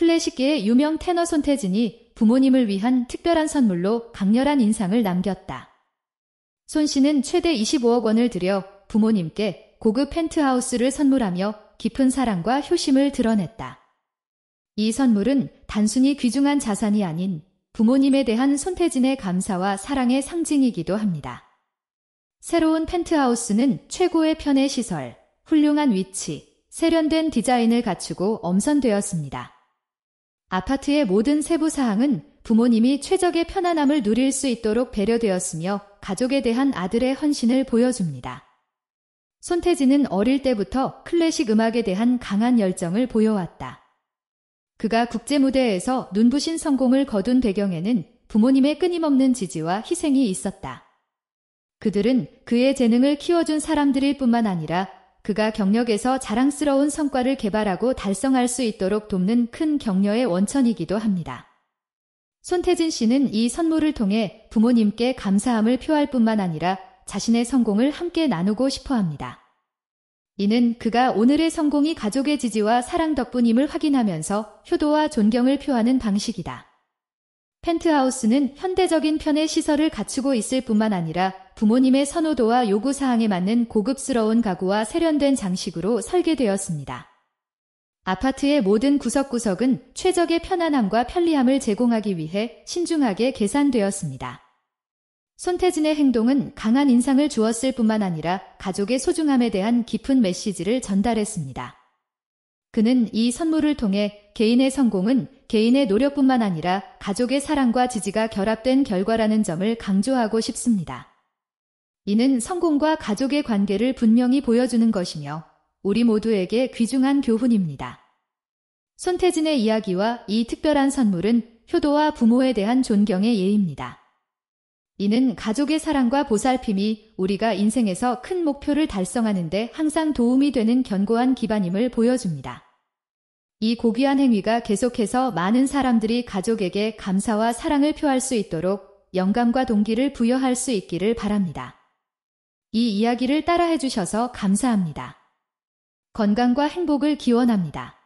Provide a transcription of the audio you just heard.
클래식계의 유명 테너 손태진이 부모님을 위한 특별한 선물로 강렬한 인상을 남겼다. 손 씨는 최대 25억 원을 들여 부모님께 고급 펜트하우스를 선물하며 깊은 사랑과 효심을 드러냈다. 이 선물은 단순히 귀중한 자산이 아닌 부모님에 대한 손태진의 감사와 사랑의 상징이기도 합니다. 새로운 펜트하우스는 최고의 편의 시설, 훌륭한 위치, 세련된 디자인을 갖추고 엄선되었습니다. 아파트의 모든 세부 사항은 부모님이 최적의 편안함을 누릴 수 있도록 배려되었으며 가족에 대한 아들의 헌신을 보여줍니다. 손태진은 어릴 때부터 클래식 음악에 대한 강한 열정을 보여왔다. 그가 국제무대에서 눈부신 성공을 거둔 배경에는 부모님의 끊임없는 지지와 희생이 있었다. 그들은 그의 재능을 키워준 사람들일 뿐만 아니라 그가 경력에서 자랑스러운 성과를 개발하고 달성할 수 있도록 돕는 큰 격려의 원천이기도 합니다. 손태진 씨는 이 선물을 통해 부모님께 감사함을 표할 뿐만 아니라 자신의 성공을 함께 나누고 싶어 합니다. 이는 그가 오늘의 성공이 가족의 지지와 사랑 덕분임을 확인하면서 효도와 존경을 표하는 방식이다. 펜트하우스는 현대적인 편의 시설을 갖추고 있을 뿐만 아니라 부모님의 선호도와 요구사항에 맞는 고급스러운 가구와 세련된 장식으로 설계되었습니다. 아파트의 모든 구석구석은 최적의 편안함과 편리함을 제공하기 위해 신중하게 계산되었습니다. 손태진의 행동은 강한 인상을 주었을 뿐만 아니라 가족의 소중함에 대한 깊은 메시지를 전달했습니다. 그는 이 선물을 통해 개인의 성공은 개인의 노력뿐만 아니라 가족의 사랑과 지지가 결합된 결과라는 점을 강조하고 싶습니다. 이는 성공과 가족의 관계를 분명히 보여주는 것이며 우리 모두에게 귀중한 교훈입니다. 손태진의 이야기와 이 특별한 선물은 효도와 부모에 대한 존경의 예입니다. 이는 가족의 사랑과 보살핌이 우리가 인생에서 큰 목표를 달성하는데 항상 도움이 되는 견고한 기반임을 보여줍니다. 이 고귀한 행위가 계속해서 많은 사람들이 가족에게 감사와 사랑을 표할 수 있도록 영감과 동기를 부여할 수 있기를 바랍니다. 이 이야기를 따라해 주셔서 감사합니다. 건강과 행복을 기원합니다.